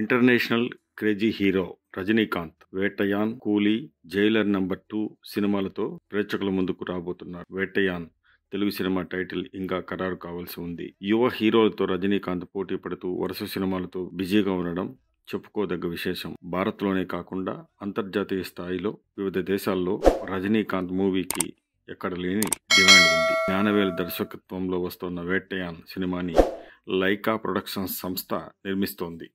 international crazy hero Rajinikanth Vettaiyan Coolie Jailer number two సినిమాలతో ప్రేక్షకుల ముందుకు రాబోతున్నారు వేటయాన్ తెలుగు సినిమా టైటిల్ ఇంకా ఖరారు కావాల్సి ఉంది యువ హీరోలతో రజనీకాంత్ పోటీ పడుతూ వరుస సినిమాలతో బిజీగా ఉండడం చెప్పుకోదగ్గ విశేషం భారత్లోనే కాకుండా అంతర్జాతీయ స్థాయిలో వివిధ దేశాల్లో రజనీకాంత్ మూవీకి ఎక్కడ లేని డిమాండ్ ఉంది జ్ఞానవేల్ దర్శకత్వంలో వస్తున్న వేటయాన్ సినిమాని లైకా ప్రొడక్షన్స్ సంస్థ నిర్మిస్తోంది